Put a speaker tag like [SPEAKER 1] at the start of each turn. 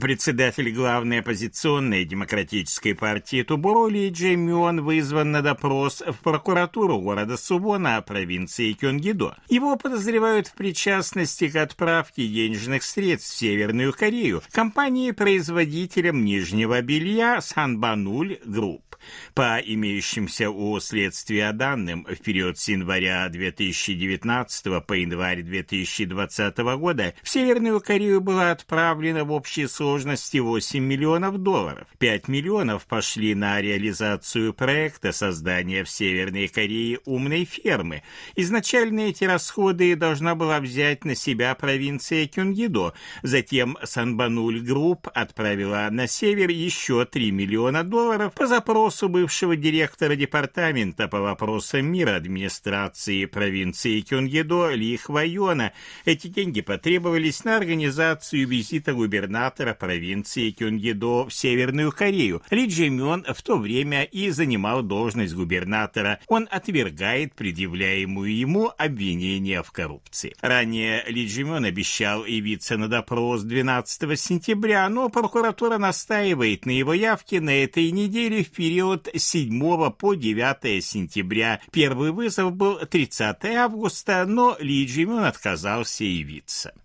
[SPEAKER 1] Председатель главной оппозиционной демократической партии Тубуроли Джеймион вызван на допрос в прокуратуру города Субона провинции Кёнгидо. Его подозревают в причастности к отправке денежных средств в Северную Корею компании-производителем нижнего белья Санбануль Групп. По имеющимся у следствия данным, в период с января 2019 по январь 2020 года в Северную Корею было отправлено в общей сложности 8 миллионов долларов. 5 миллионов пошли на реализацию проекта создания в Северной Корее умной фермы. Изначально эти расходы должна была взять на себя провинция Кюнгидо. Затем Санбануль Групп отправила на север еще 3 миллиона долларов по запросу допросу бывшего директора департамента по вопросам мира администрации провинции Кюнгедо Ли Хвайона. Эти деньги потребовались на организацию визита губернатора провинции Кюнгедо в Северную Корею. Ли Джемён в то время и занимал должность губернатора. Он отвергает предъявляемую ему обвинение в коррупции. Ранее Ли Джемён обещал явиться на допрос 12 сентября, но прокуратура настаивает на его явке на этой неделе в период период с 7 по 9 сентября. Первый вызов был 30 августа, но Ли Джимин отказался явиться.